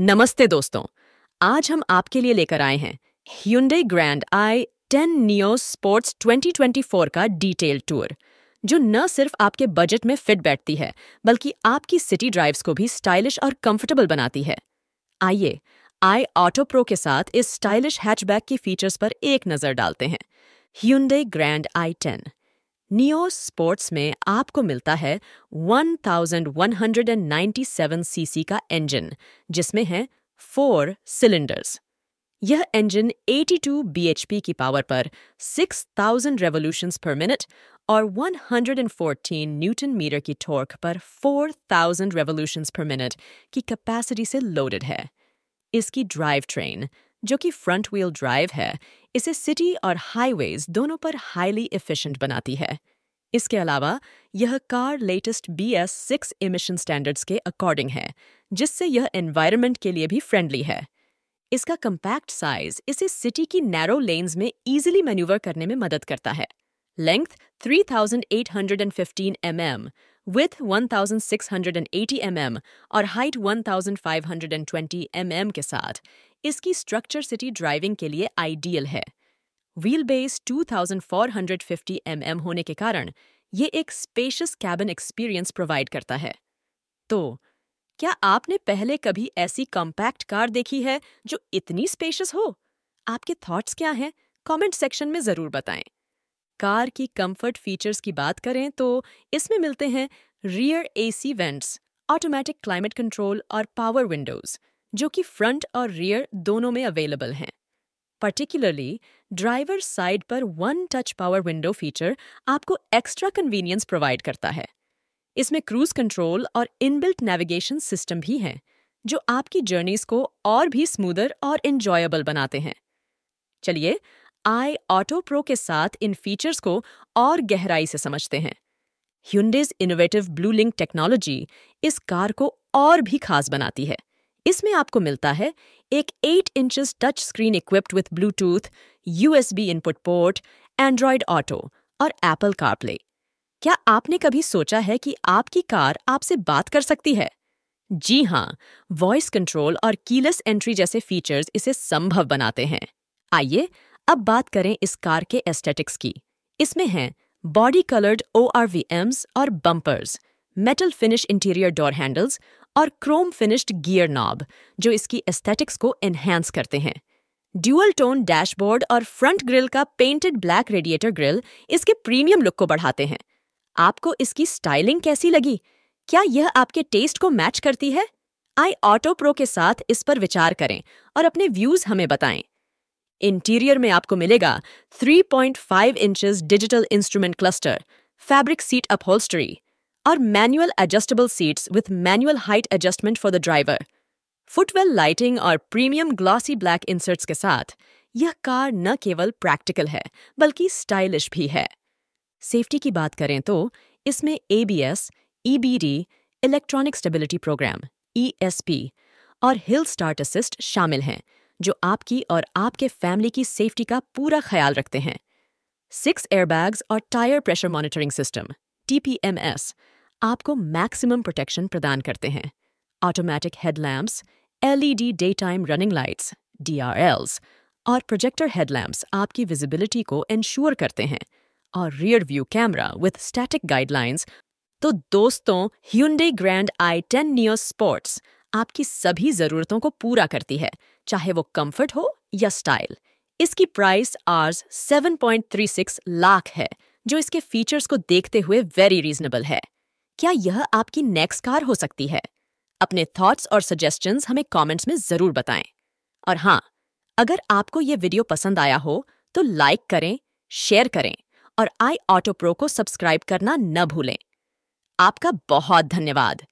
नमस्ते दोस्तों आज हम आपके लिए लेकर आए हैं Hyundai grand i 10 Nios sports 2024 का डिटेल टूर जो न सिर्फ आपके बजट में फिट बैठती है बल्कि आपकी सिटी ड्राइव्स को भी स्टाइलिश और कंफर्टेबल बनाती है आइए आई ऑटो प्रो के साथ इस स्टाइलिश हैचबैक की फीचर्स पर एक नज़र डालते हैं grand i ten Nios sports में आपको मिलता है 1197 सीसी का इंजन जिसमें है फोर सिलेंडर्स यह इंजन 82 बीएचपी की पावर पर 6000 थाउजेंड रेवोल्यूशंस पर मिनट और 114 न्यूटन मीटर की टॉर्क पर 4000 थाउजेंड रेवोल्यूशंस पर मिनट की कैपेसिटी से लोडेड है इसकी ड्राइव ट्रेन जो कि फ्रंट व्हील ड्राइव है इसे सिटी और हाईवेज दोनों पर हाईली इफिशेंट बनाती है इसके अलावा यह car latest B S six emission standards के अकॉर्डिंग है जिससे यह एनवायरनमेंट के लिए भी फ्रेंडली है इसका कम्पैक्ट साइज इसे सिटी की नैरो लेन्स में ईजिली मैन्यूवर करने में मदद करता है length 3815 thousand eight hundred and fifteen m with 1680 mm और हाइट 1520 mm के साथ इसकी स्ट्रक्चर सिटी ड्राइविंग के लिए आइडियल है व्हील बेस 2450 mm होने के कारण ये एक स्पेशियस कैबिन एक्सपीरियंस प्रोवाइड करता है तो क्या आपने पहले कभी ऐसी कॉम्पैक्ट कार देखी है जो इतनी स्पेशियस हो आपके थॉट्स क्या हैं कमेंट सेक्शन में ज़रूर बताएं कार की कंफर्ट फीचर्स की बात करें तो इसमें मिलते हैं rear AC vents automatic climate control और पावर विंडोज जो कि फ्रंट और रियर दोनों में अवेलेबल हैं पर्टिकुलरली ड्राइवर साइड पर one touch power window feature आपको एक्स्ट्रा कन्वीनियंस प्रोवाइड करता है इसमें क्रूज कंट्रोल और इनबिल्ट नेविगेशन सिस्टम भी हैं जो आपकी जर्नीज को और भी स्मूदर और इन्जॉयबल बनाते हैं चलिए आई ऑटो प्रो के साथ इन फीचर्स को और गहराई से समझते हैं Hyundai's innovative blue link technology इस कार को और भी खास बनाती है इसमें आपको मिलता है एक 8 inch touch screen equipped with Bluetooth USB input port Android auto और एप्पल कारप्ले क्या आपने कभी सोचा है कि आपकी कार आपसे बात कर सकती है जी हाँ वॉइस कंट्रोल और कीलेस एंट्री जैसे फीचर्स इसे संभव बनाते हैं आइए अब बात करें इस कार के एस्थेटिक्स की इसमें हैं बॉडी कलर्ड ओ और bumpers metal finish interior door handles और क्रोम फिनिश्ड गियर नॉब जो इसकी एस्थेटिक्स को एनहेंस करते हैं ड्यूअल टोन डैशबोर्ड और फ्रंट ग्रिल का पेंटेड ब्लैक रेडिएटर ग्रिल इसके प्रीमियम लुक को बढ़ाते हैं आपको इसकी स्टाइलिंग कैसी लगी क्या यह आपके टेस्ट को मैच करती है आई ऑटो प्रो के साथ इस पर विचार करें और अपने व्यूज हमें बताएं इंटीरियर में आपको मिलेगा 3.5 point inches digital instrument cluster fabric seat upholstery और manual adjustable seats with manual height adjustment for the driver footwell lighting और प्रीमियम ग्लॉसी ब्लैक इंसर्ट्स के साथ यह कार न केवल प्रैक्टिकल है बल्कि स्टाइलिश भी है सेफ्टी की बात करें तो इसमें ABS, EBD, electronic stability program ESP और हिल स्टार्ट असिस्ट शामिल हैं जो आपकी और आपके फैमिली की सेफ्टी का पूरा ख्याल रखते हैं सिक्स एयरबैग्स और tyre pressure monitoring system TPMS आपको मैक्सिमम प्रोटेक्शन प्रदान करते हैं automatic headlamps LED day time running lights DRLs और प्रोजेक्टर हेडलैम्प्स आपकी विजिबिलिटी को इंश्योर करते हैं और rear view camera with static guidelines तो दोस्तों Hyundai grand i ten Nios sports आपकी सभी ज़रूरतों को पूरा करती है चाहे वो कंफर्ट हो या स्टाइल इसकी प्राइस आर्स 7.36 लाख है जो इसके फीचर्स को देखते हुए वेरी रीजनेबल है क्या यह आपकी नेक्स्ट कार हो सकती है अपने थॉट्स और सजेशंस हमें कमेंट्स में ज़रूर बताएं और हाँ अगर आपको ये वीडियो पसंद आया हो तो लाइक करें शेयर करें और आई ऑटो प्रो को सब्सक्राइब करना न भूलें आपका बहुत धन्यवाद